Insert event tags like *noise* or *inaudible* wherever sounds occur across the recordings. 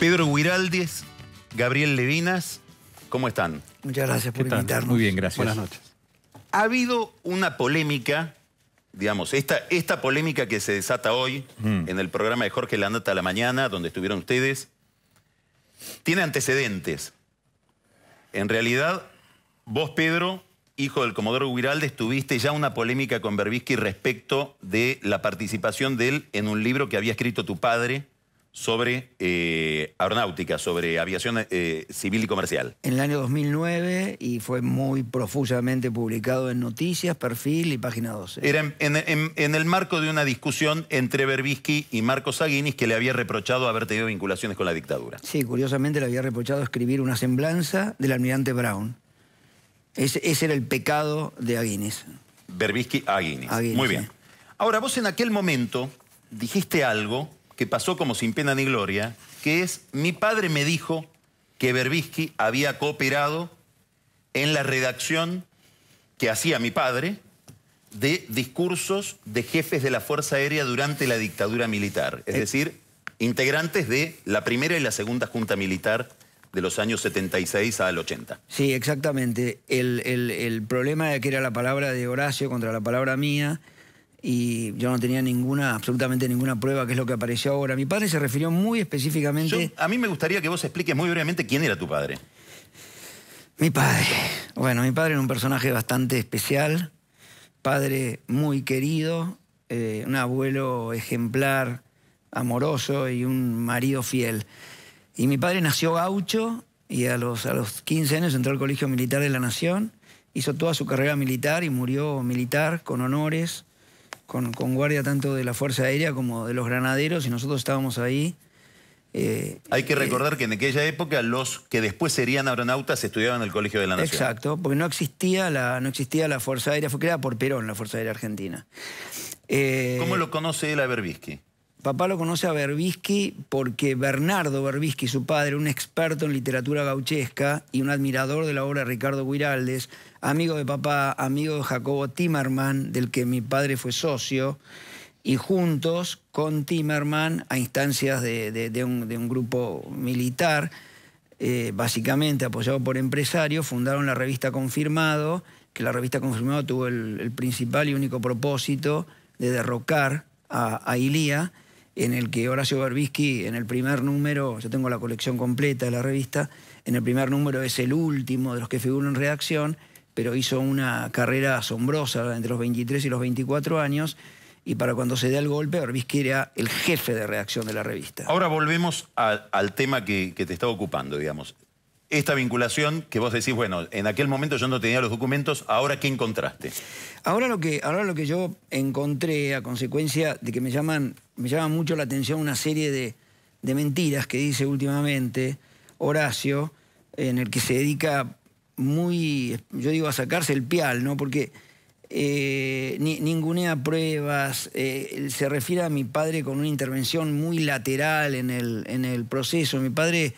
Pedro Guiraldes, Gabriel Levinas, ¿cómo están? Muchas gracias por invitarnos. Muy bien, gracias. Buenas noches. Ha habido una polémica, digamos, esta, esta polémica que se desata hoy mm. en el programa de Jorge Lanata a la mañana, donde estuvieron ustedes, tiene antecedentes. En realidad, vos, Pedro, hijo del Comodoro Guiraldes, tuviste ya una polémica con Berbisky respecto de la participación de él en un libro que había escrito tu padre, sobre eh, aeronáutica, sobre aviación eh, civil y comercial. En el año 2009 y fue muy profusamente publicado en Noticias, Perfil y Página 12. Era en, el marco de una discusión entre Berbisky y Marcos Aguinis que le había reprochado haber tenido vinculaciones con la dictadura. Sí, curiosamente le había reprochado escribir una semblanza del almirante Brown. Ese, era el pecado de Aguinis. Berbisky Aguinis. Muy bien. Ahora, vos en aquel momento dijiste algo que pasó como sin pena ni gloria, que es, mi padre me dijo que Berbisky había cooperado en la redacción que hacía mi padre de discursos de jefes de la Fuerza Aérea durante la dictadura militar, es eh. decir, integrantes de la primera y la segunda Junta Militar de los años 76 al 80. Sí, exactamente. El, problema de que era la palabra de Horacio contra la palabra mía y yo no tenía ninguna, absolutamente ninguna prueba que es lo que apareció ahora. Mi padre se refirió muy específicamente... a mí me gustaría que vos expliques muy brevemente quién era tu padre. Mi padre. Bueno, mi padre era un personaje bastante especial, padre muy querido, eh, un abuelo ejemplar, amoroso y un marido fiel. Y mi padre nació gaucho y a los, a los 15 años entró al Colegio Militar de la Nación, hizo toda su carrera militar y murió militar con honores con, guardia tanto de la Fuerza Aérea como de los granaderos y nosotros estábamos ahí. Eh, Hay que eh, recordar que en aquella época los que después serían aeronautas estudiaban en el Colegio de la Nación. Exacto, porque no existía la, no existía la Fuerza Aérea, fue creada por Perón, la Fuerza Aérea Argentina. Eh, ¿Cómo lo conoce él a Papá lo conoce a Berbisky porque Bernardo Berbisky, su padre, un experto en literatura gauchesca y un admirador de la obra de Ricardo Guiraldes, amigo de papá, amigo de Jacobo Timerman, del que mi padre fue socio, y juntos con Timerman, a instancias de, un, grupo militar, eh, básicamente apoyado por empresarios, fundaron la revista Confirmado, que la revista Confirmado tuvo el, principal y único propósito de derrocar a, a Ilía en el que Horacio Barbisky, en el primer número, yo tengo la colección completa de la revista, en el primer número es el último de los que figuran en redacción, pero hizo una carrera asombrosa entre los 23 y los 24 años, y para cuando se dé el golpe, Barbisky era el jefe de redacción de la revista. Ahora volvemos al tema que, te estaba ocupando, digamos esta vinculación que vos decís, bueno, en aquel momento yo no tenía los documentos, ahora ¿qué encontraste? Ahora lo que, ahora lo que yo encontré a consecuencia de que me llaman, me llama mucho la atención una serie de, mentiras que dice últimamente Horacio, en el que se dedica muy, yo digo, a sacarse el pial, ¿no? Porque eh, ninguna pruebas, eh, se refiere a mi padre con una intervención muy lateral en el, en el proceso. Mi padre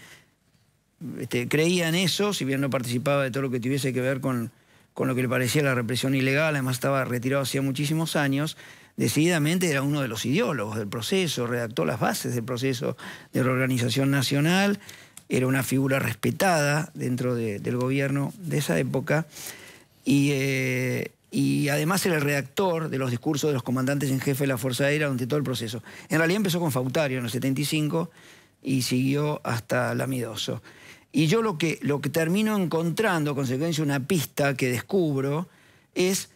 este, creía en eso, si bien no participaba de todo lo que tuviese que ver con, con lo que le parecía la represión ilegal, además estaba retirado hacía muchísimos años, decididamente era uno de los ideólogos del proceso, redactó las bases del proceso de la organización nacional, era una figura respetada dentro del gobierno de esa época y, eh, y además era el redactor de los discursos de los comandantes en jefe de la Fuerza Aérea durante todo el proceso. En realidad empezó con Fautario en el 75 y siguió hasta Lamidoso. Y yo lo que, lo que termino encontrando, consecuencia una pista que descubro, es,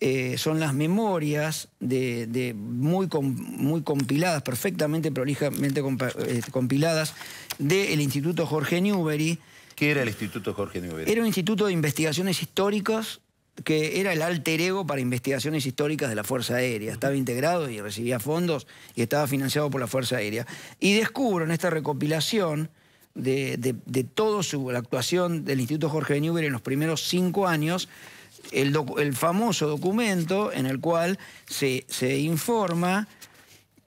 eh, son las memorias de, muy, muy compiladas, perfectamente, prolijamente eh, compiladas, del Instituto Jorge Newbery. ¿Qué era el Instituto Jorge Newbery? Era un instituto de investigaciones históricas que era el alter ego para investigaciones históricas de la Fuerza Aérea. Estaba integrado y recibía fondos y estaba financiado por la Fuerza Aérea. Y descubro en esta recopilación de, de, toda la actuación del Instituto Jorge de en los primeros cinco años, el, famoso documento en el cual se, se informa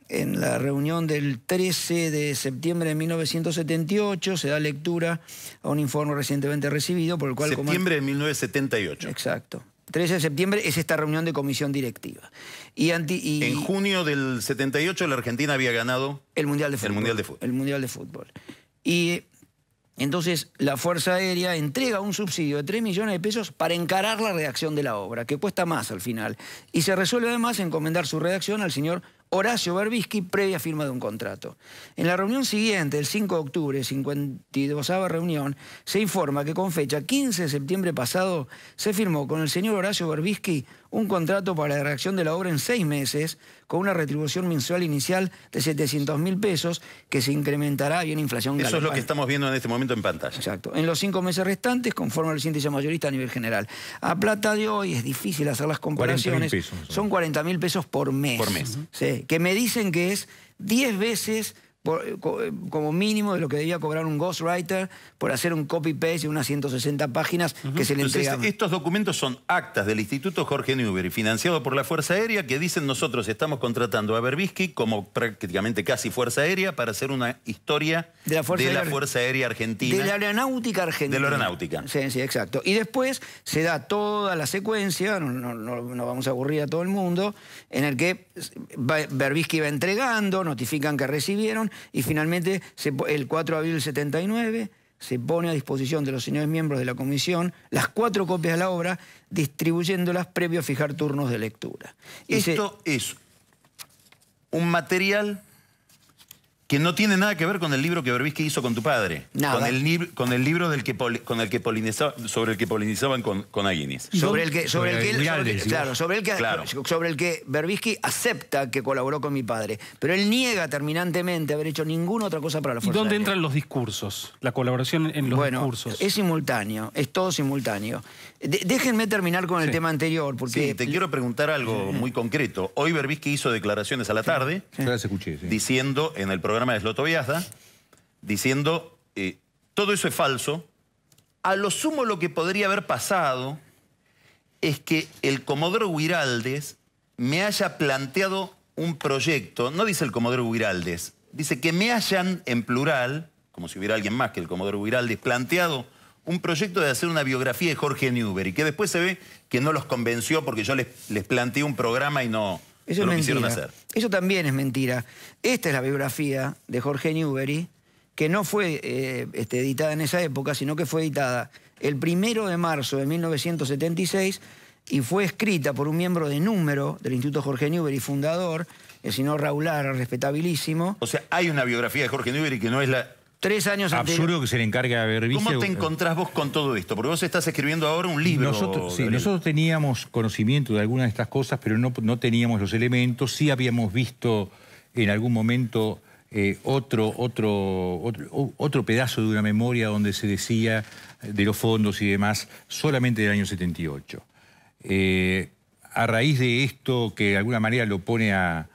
en la reunión del 13 de septiembre de 1978 se da lectura a un informe recientemente recibido por el cual... Septiembre de 1978. Exacto. 13 de septiembre es esta reunión de comisión directiva. Y, en junio del 78 la Argentina había ganado... El Mundial de Fútbol. El Mundial de Fútbol. El mundial de fútbol. Y entonces la Fuerza Aérea entrega un subsidio de 3 millones de pesos para encarar la redacción de la obra, que cuesta más al final. Y se resuelve además encomendar su redacción al señor Horacio Barbisky previa firma de un contrato. En la reunión siguiente, el 5 de octubre, 52 reunión, se informa que con fecha 15 de septiembre pasado se firmó con el señor Horacio Barbisky un contrato para la reacción de la obra en seis meses, con una retribución mensual inicial de 700 mil pesos, que se incrementará y bien inflación. Eso es lo que estamos viendo en este momento en pantalla. Exacto. En los cinco meses restantes, conforme al índice mayorista a nivel general. A plata de hoy es difícil hacer las comparaciones. son 40 mil pesos por mes. Por mes. Sí, que me dicen que es 10 veces eh, eh, como mínimo de lo que debía cobrar un ghostwriter por hacer un copy-paste de unas 160 páginas que se le Entonces, estos documentos son actas del Instituto Jorge Newbery, financiado por la Fuerza Aérea, que dicen nosotros estamos contratando a Berbisky como prácticamente casi Fuerza Aérea para hacer una historia de la Fuerza, Aérea, Argentina. De la Aeronáutica Argentina. De la Aeronáutica. Sí, sí, exacto. Y después se da toda la secuencia, no, vamos a aburrir a todo el mundo, en el que Berbisky va entregando, notifican que recibieron, y finalmente el 4 de abril del 79 se pone a disposición de los señores miembros de la comisión las cuatro copias de la obra, distribuyéndolas previo a fijar turnos de lectura. Esto es un material que no tiene nada que ver con el libro que Berbisky hizo con tu padre. Nada. Con el, con el libro del que con el que sobre el que polinizaban con, con Aguinis. Sobre el que, sobre, el que, Berbisky acepta que colaboró con mi padre, pero él niega terminantemente haber hecho ninguna otra cosa para la fuerza. ¿Y dónde entran los discursos? La colaboración en los bueno, discursos. es simultáneo, es todo simultáneo. déjenme terminar con el tema anterior, porque te quiero preguntar algo muy concreto. Hoy Berbisky hizo declaraciones a la tarde, sí. diciendo en el programa programa de diciendo eh, todo eso es falso. A lo sumo lo que podría haber pasado es que el Comodoro Guiraldes me haya planteado un proyecto, no dice el Comodoro Guiraldes, dice que me hayan, en plural, como si hubiera alguien más que el Comodoro Guiraldes, planteado un proyecto de hacer una biografía de Jorge Newbery, que después se ve que no los convenció porque yo les planteé un programa y no, eso Eso también es mentira. Esta es la biografía de Jorge Newbery, que no fue eh, este, editada en esa época, sino que fue editada el primero de marzo de 1976 y fue escrita por un miembro de número del Instituto Jorge Newbery, fundador, el señor Raular, respetabilísimo. O sea, hay una biografía de Jorge Newbery que no es la Tres años antes. Absurdo que se le encargue a Berbice. ¿Cómo te encontrás vos con todo esto? Porque vos estás escribiendo ahora un libro. Nosotros, nosotros teníamos conocimiento de algunas de estas cosas, pero no, teníamos los elementos. Sí habíamos visto en algún momento eh, otro, otro, otro, pedazo de una memoria donde se decía de los fondos y demás, solamente del año 78. Eh, a raíz de esto, que de alguna manera lo pone a,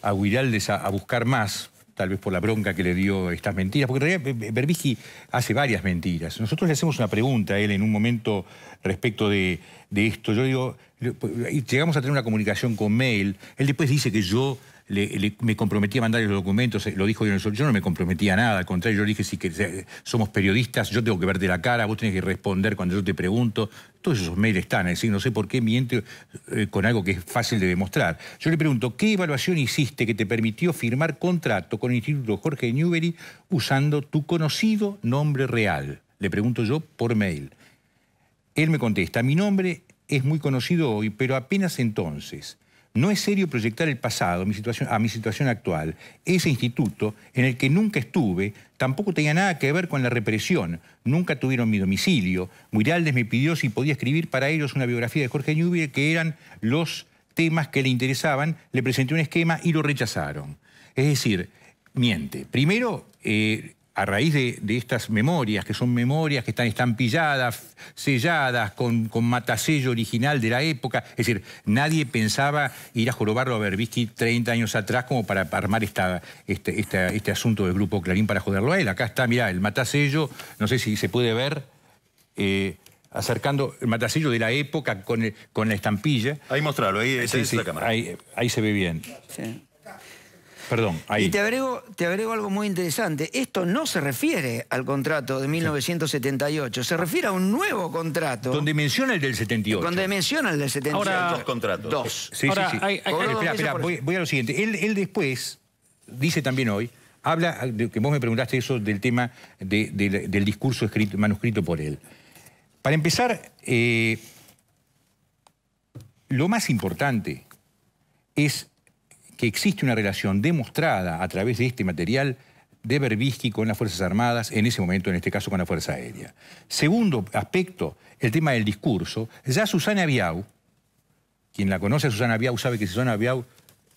a a buscar más, tal vez por la bronca que le dio estas mentiras, porque en realidad Berbigi hace varias mentiras. Nosotros le hacemos una pregunta a él en un momento respecto de, de esto. Yo digo, pues, llegamos a tener una comunicación con mail, él después dice que yo me comprometí a mandar los documentos, eh, lo dijo yo en yo no me comprometía a nada, al contrario, yo le dije, si que, eh, somos periodistas, yo tengo que verte la cara, vos tenés que responder cuando yo te pregunto, todos esos mails están, es decir, no sé por qué miente eh, con algo que es fácil de demostrar. Yo le pregunto, ¿qué evaluación hiciste que te permitió firmar contrato con el Instituto Jorge Newbery usando tu conocido nombre real? Le pregunto yo por mail. Él me contesta, mi nombre es muy conocido hoy, pero apenas entonces. No es serio proyectar el pasado a mi situación actual. Ese instituto en el que nunca estuve tampoco tenía nada que ver con la represión. Nunca tuvieron mi domicilio. Murialdes me pidió si podía escribir para ellos una biografía de Jorge Newbery, que eran los temas que le interesaban. Le presenté un esquema y lo rechazaron. Es decir, miente. Primero, eh, a raíz de, estas memorias, que son memorias que están estampilladas, selladas, con, con, matasello original de la época. Es decir, nadie pensaba ir a jorobarlo a Berbisky 30 años atrás como para armar esta, este, este asunto del Grupo Clarín para joderlo a él. Acá está, mirá, el matasello, no sé si se puede ver... Eh, acercando el matasello de la época con, con la estampilla. Ahí mostrarlo, ahí, la cámara. Ahí, se ve bien. Perdón, Y te agrego, te agrego algo muy interesante. Esto no se refiere al contrato de 1978, se refiere a un nuevo contrato. Donde menciona el del 78. Donde menciona el del 78. Ahora, dos contratos. Dos. Eh, sí, sí, sí. espera, espera, voy, a lo siguiente. Él, después, dice también hoy, habla, de, que vos me preguntaste eso del tema del discurso manuscrito por él. Para empezar, eh, lo más importante es que existe una relación demostrada a través de este material de Berbisky con las Fuerzas Armadas, en ese momento, en este caso, con la Fuerza Aérea. Segundo aspecto, el tema del discurso. Ya Susana Biau, quien la conoce a Susana Biau sabe que Susana Biau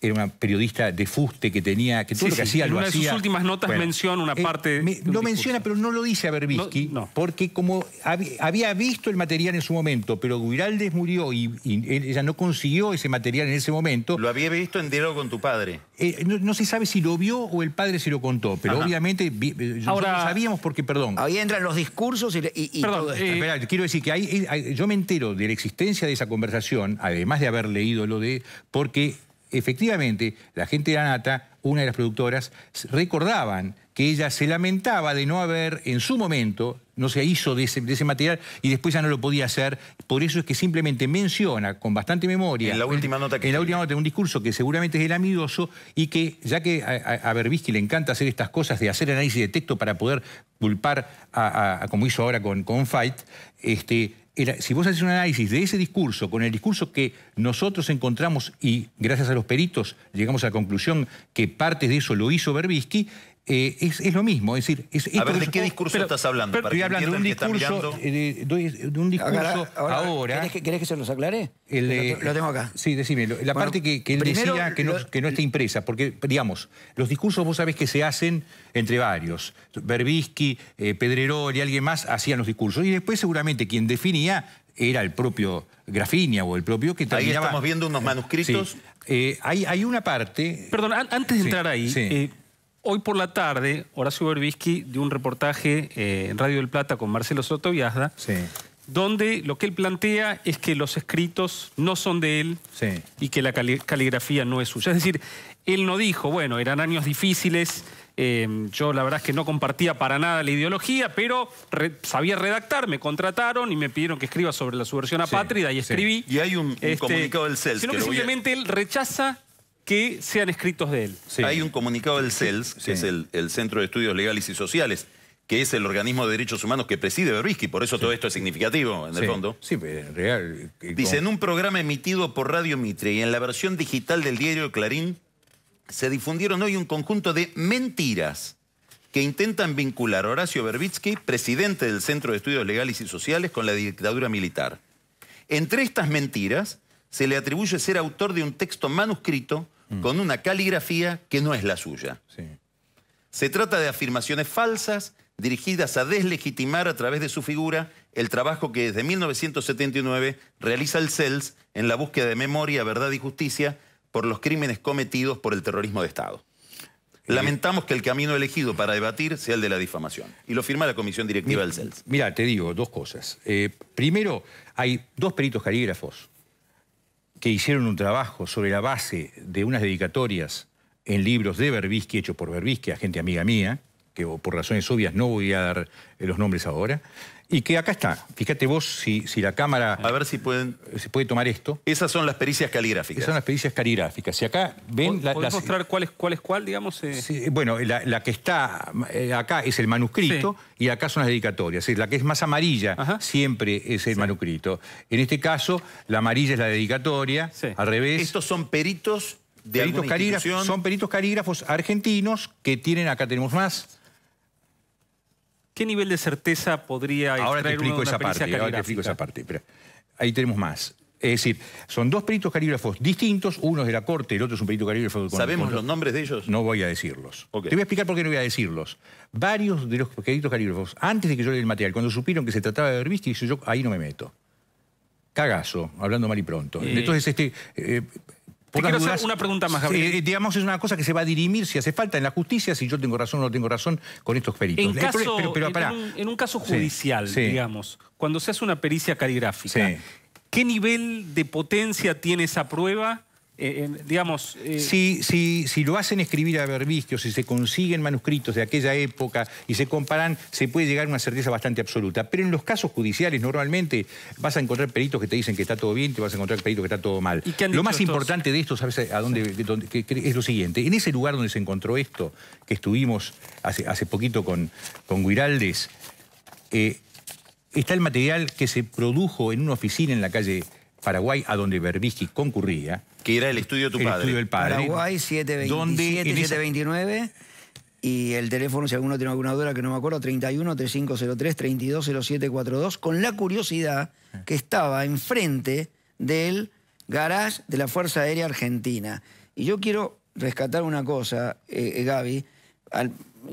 era una periodista de fuste que tenía, que todo lo que hacía en una de sus últimas notas menciona una eh, parte... lo menciona, pero no lo dice a Berbisky, no, porque como había visto el material en su momento, pero Guiraldes murió y, ella no consiguió ese material en ese momento... Lo había visto en diálogo con tu padre. Eh, no, se sabe si lo vio o el padre se lo contó, pero obviamente eh, Ahora, no sabíamos porque, perdón... Ahí entran los discursos y, perdón, Espera, quiero decir que yo me entero de la existencia de esa conversación, además de haber leído lo de... porque efectivamente, la gente de Anata, una de las productoras, recordaban que ella se lamentaba de no haber, en su momento, no se hizo de ese, material y después ya no lo podía hacer. Por eso es que simplemente menciona con bastante memoria. En la última nota que. En la última nota, un discurso que seguramente es el amigoso y que, ya que a, a Berbisky le encanta hacer estas cosas de hacer análisis de texto para poder culpar, a, como hizo ahora con, con Fight, este si vos haces un análisis de ese discurso con el discurso que nosotros encontramos y gracias a los peritos llegamos a la conclusión que parte de eso lo hizo Berbisky, eh, es, es, lo mismo. Es decir, es, a ver, ¿de qué discurso estás hablando? estoy hablando de un, discurso, eh, de, un discurso, ahora. ¿querés, que, se los aclare? lo, tengo acá. Sí, decime. La parte que, él decía que no, está impresa, porque, digamos, los discursos vos sabés que se hacen entre varios. Berbisky, eh, Pedrerol y alguien más hacían los discursos. Y después seguramente quien definía era el propio Grafinia o el propio que terminaba... Ahí estamos viendo unos manuscritos. hay, hay una parte... Perdón, antes de entrar ahí... Hoy por la tarde, Horacio Berbisky dio un reportaje eh, en Radio del Plata con Marcelo soto sí. donde lo que él plantea es que los escritos no son de él y que la caligrafía no es suya. Es decir, él no dijo, bueno, eran años difíciles, eh, yo la verdad es que no compartía para nada la ideología, pero sabía redactar, me contrataron y me pidieron que escriba sobre la subversión apátrida y escribí. Y hay un, este, comunicado del CELS. Sino que, simplemente él rechaza que sean escritos de él. Hay un comunicado del CELS, que es el, Centro de Estudios Legales y Sociales, que es el organismo de derechos humanos que preside Berbisky, por eso todo esto es significativo, en el fondo. Sí, pero pues, en real... Eh, Dice, en un programa emitido por Radio Mitre y en la versión digital del diario Clarín, se difundieron hoy un conjunto de mentiras que intentan vincular Horacio Berbitsky, presidente del Centro de Estudios Legales y Sociales, con la dictadura militar. Entre estas mentiras se le atribuye ser autor de un texto manuscrito mm. con una caligrafía que no es la suya. Se trata de afirmaciones falsas dirigidas a deslegitimar a través de su figura el trabajo que desde 1979 realiza el CELS en la búsqueda de memoria, verdad y justicia por los crímenes cometidos por el terrorismo de Estado. Eh, Lamentamos que el camino elegido para debatir sea el de la difamación. Y lo firma la comisión directiva del CELS. Mira, te digo dos cosas. Eh, primero, hay dos peritos calígrafos que hicieron un trabajo sobre la base de unas dedicatorias en libros de Berbisky, hechos por Berbisky, a gente amiga mía, que por razones obvias no voy a dar eh, los nombres ahora, y que acá está. Fíjate vos si, la cámara... A ver si pueden... Eh, si puede tomar esto. Esas son las pericias caligráficas. Esas son las pericias caligráficas. Si acá ven... mostrar cuál es cuál, digamos? Eh, bueno, la, que está eh, acá es el manuscrito y acá son las dedicatorias. la que es más amarilla siempre es el manuscrito. En este caso, la amarilla es la dedicatoria, al revés. Estos son peritos de peritos Son peritos calígrafos argentinos que tienen... Acá tenemos más ¿Qué nivel de certeza podría ahora te explico esa parte, Ahora te explico esa parte. ahí tenemos más. Es decir, son dos peritos calígrafos distintos, uno es de la corte, el otro es un perito carígrafo. Con, ¿Sabemos los nombres de ellos? No voy a decirlos. Te voy a explicar por qué no voy a decirlos. Varios de los peritos calígrafos, antes de que yo lea el material, cuando supieron que se trataba de dice yo ahí no me meto. Cagazo, hablando mal y pronto. Eh. Entonces, este, eh, te quiero una pregunta más, Gabriel. digamos, es una cosa que se va a dirimir si hace falta en la justicia, si yo tengo razón o no tengo razón con estos peritos. En, Un, caso judicial, digamos, cuando se hace una pericia caligráfica, ¿qué nivel de potencia tiene esa prueba? Eh, eh, eh, si, si, lo hacen escribir a Berbisque si se consiguen manuscritos de aquella época y se comparan, se puede llegar a una certeza bastante absoluta. Pero en los casos judiciales normalmente vas a encontrar peritos que te dicen que está todo bien, te vas a encontrar peritos que está todo mal. lo más importante de esto, ¿sabes a dónde, es lo siguiente? En ese lugar donde se encontró esto, que estuvimos hace, hace poquito con, con Guiraldes, está el material que se produjo en una oficina en la calle Paraguay, a donde Berbisky concurría. Que era el estudio de tu padre. Paraguay 727, 729. Y el teléfono, si alguno tiene alguna duda que no me acuerdo, 31 3503 320742, con la curiosidad que estaba enfrente del garage de la Fuerza Aérea Argentina. Y yo quiero rescatar una cosa, eh, eh, Gaby.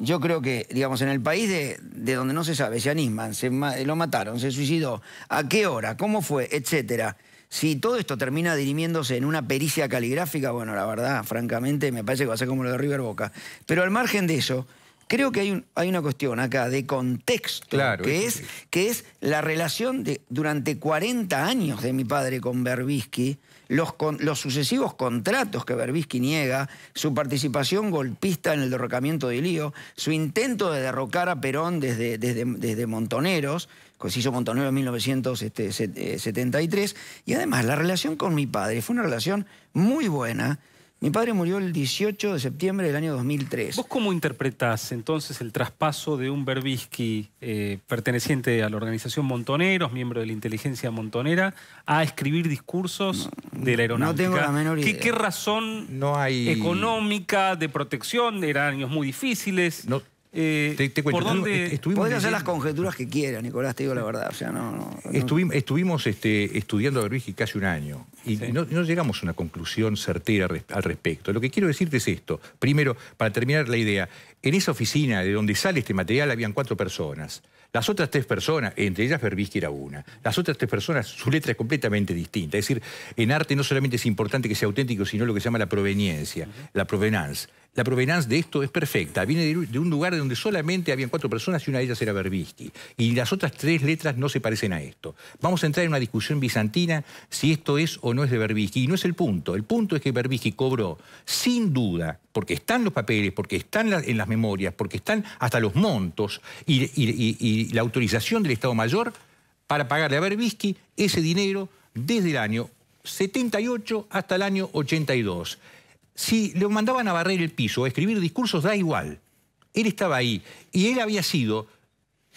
yo creo que, digamos, en el país de, donde no se sabe, se animan, se, lo mataron, se suicidó, a qué hora, cómo fue, etcétera si todo esto termina dirimiéndose en una pericia caligráfica, bueno, la verdad, francamente, me parece que va a ser como lo de River Boca. Pero al margen de eso, creo que hay, una cuestión acá de contexto, que, es, la relación durante 40 años de mi padre con Berbisky, los, sucesivos contratos que Berbisky niega, su participación golpista en el derrocamiento de Lío, su intento de derrocar a Perón desde Montoneros, se hizo Montonero en 1973. Este, eh, y además, la relación con mi padre fue una relación muy buena. Mi padre murió el 18 de septiembre del año 2003. ¿Vos cómo interpretás entonces el traspaso de un Berbisky eh, perteneciente a la organización Montoneros, miembro de la inteligencia montonera, a escribir discursos de la aeronáutica? No tengo la menor idea. ¿Qué, razón económica, de protección? Eran años muy difíciles. Eh, te, ¿por hacer las conjeturas que quieras Nicolás, te digo la verdad. O no, Estuvimos, este, estudiando a Berbisky casi un año y no, llegamos a una conclusión certera al respecto. Lo que quiero decirte es esto. Primero, para terminar la idea, en esa oficina de donde sale este material habían cuatro personas. Las otras tres personas, entre ellas Berbisky era una, las otras tres personas, su letra es completamente distinta. Es decir, en arte no solamente es importante que sea auténtico, sino lo que se llama la proveniencia, la provenance. La provenance de esto es perfecta. Viene de, un lugar donde solamente habían cuatro personas y una de ellas era Berbisky. Y las otras tres letras no se parecen a esto. Vamos a entrar en una discusión bizantina si esto es o no es de Berbisky. Y no es el punto. El punto es que Berbisky cobró, sin duda, porque están los papeles, porque están en las memorias, porque están hasta los montos y, la autorización del Estado Mayor para pagarle a Berbisky ese dinero desde el año 78 hasta el año 82. Si le mandaban a barrer el piso, a escribir discursos, da igual. Él estaba ahí y él había sido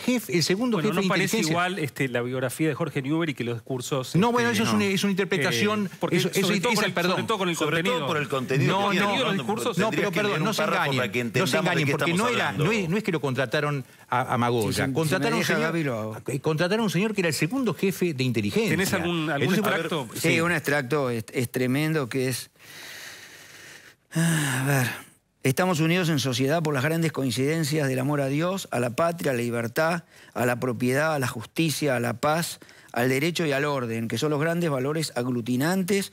jefe, el segundo bueno, jefe no parece igual este, la biografía de Jorge Newbery que los discursos... No, bueno, este, eso no. Es, una, es, una, interpretación... Eh, porque eso, sobre, eso todo el, perdón. sobre, todo con el, contenido. por el contenido. No, no, no, no pero perdón, no se engañen. No se engañen, porque no, era, no es, que lo contrataron a, a Magoya. contrataron, si un señor, eh, contrataron a un señor que era el segundo jefe de inteligencia. ¿Tenés algún, algún extracto? sí, un extracto es, es tremendo que es... Ah, a ver... Estamos unidos en sociedad por las grandes coincidencias del amor a Dios, a la patria, a la libertad, a la propiedad, a la justicia, a la paz, al derecho y al orden, que son los grandes valores aglutinantes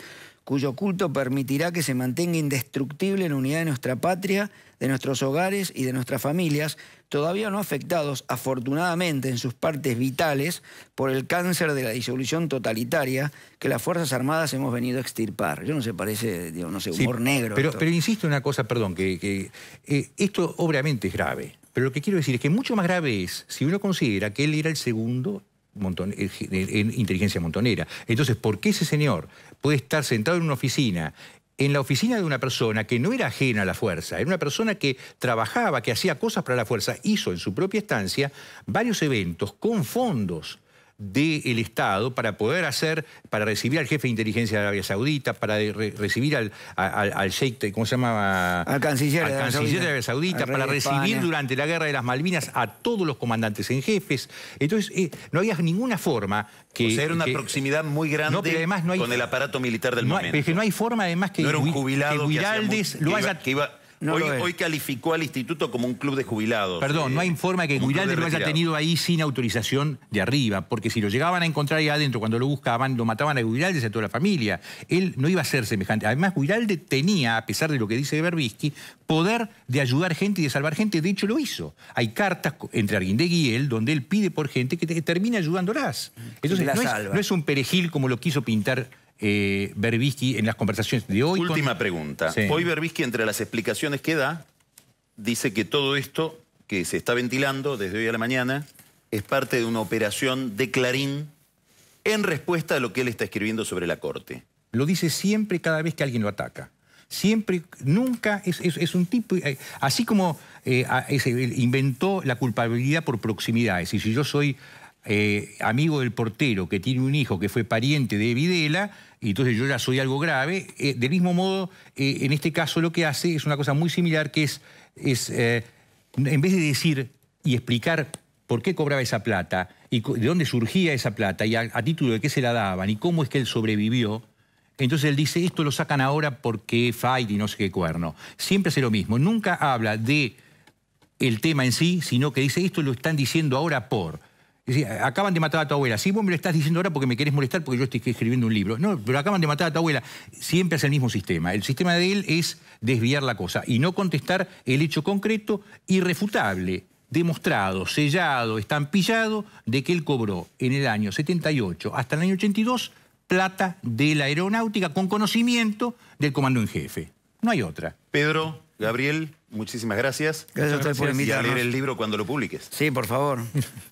cuyo culto permitirá que se mantenga indestructible la unidad de nuestra patria, de nuestros hogares y de nuestras familias, todavía no afectados, afortunadamente, en sus partes vitales por el cáncer de la disolución totalitaria que las Fuerzas Armadas hemos venido a extirpar. Yo no sé, parece, digo, no sé, humor negro. Pero, insisto en una cosa, perdón, que, eh, esto obviamente es grave. Pero lo que quiero decir es que mucho más grave es si uno considera que él era el segundo eh, eh, inteligencia montonera. Entonces, ¿por qué ese señor puede estar sentado en una oficina, en la oficina de una persona que no era ajena a la fuerza, era una persona que trabajaba, que hacía cosas para la fuerza, hizo en su propia estancia varios eventos con fondos del Estado para poder hacer, para recibir al jefe de inteligencia de Arabia Saudita, para recibir al, al, Sheikh, ¿cómo se llamaba? Al canciller, de, Arabia Saudita, para recibir durante la guerra de las Malvinas a todos los comandantes en jefes. Entonces, eh, no había ninguna forma que... O sea, era una proximidad muy grande además no hay, con el aparato militar del momento. Es que no hay forma además que... No era un jubilado que, hoy, calificó al instituto como un club de jubilados. Perdón, no hay forma que Guiralde lo haya tenido ahí sin autorización de arriba, porque si lo llegaban a encontrar ahí adentro cuando lo buscaban, lo mataban a Guiralde y a toda la familia. Él no iba a ser semejante. Además, Guiralde tenía, a pesar de lo que dice Berbisky, poder de ayudar gente y de salvar gente. De hecho, lo hizo. Hay cartas entre Arguindegui y él donde él pide por gente que, termine ayudándolas. Entonces, no es, no es un perejil como lo quiso pintar eh, Berbisky en las conversaciones de hoy. Última pregunta. Hoy Berbisky, entre las explicaciones que da, dice que todo esto que se está ventilando desde hoy a la mañana es parte de una operación de Clarín en respuesta a lo que él está escribiendo sobre la Corte. Lo dice siempre cada vez que alguien lo ataca. Siempre, nunca, es, un tipo... Eh, así como eh, inventó la culpabilidad por proximidad, es decir, si yo soy eh, amigo del portero que tiene un hijo que fue pariente de Videla, y entonces yo ya soy algo grave. Eh, del mismo modo, eh, en este caso lo que hace es una cosa muy similar, que es, es en vez de decir y explicar por qué cobraba esa plata, y de dónde surgía esa plata, y a, título de qué se la daban, y cómo es que él sobrevivió, entonces él dice, esto lo sacan ahora porque fight y no sé qué cuerno. Siempre hace lo mismo. Nunca habla de el tema en sí, sino que dice, esto lo están diciendo ahora por acaban de matar a tu abuela. Sí, vos me lo estás diciendo ahora porque me querés molestar porque yo estoy escribiendo un libro. No, pero acaban de matar a tu abuela. Siempre es el mismo sistema. El sistema de él es desviar la cosa y no contestar el hecho concreto, irrefutable, demostrado, sellado, estampillado, de que él cobró en el año 78 hasta el año 82 plata de la aeronáutica con conocimiento del comando en jefe. No hay otra. Pedro, Gabriel, muchísimas gracias. Gracias, por invitarnos. leer el libro cuando lo publiques. Sí, por favor. *laughs*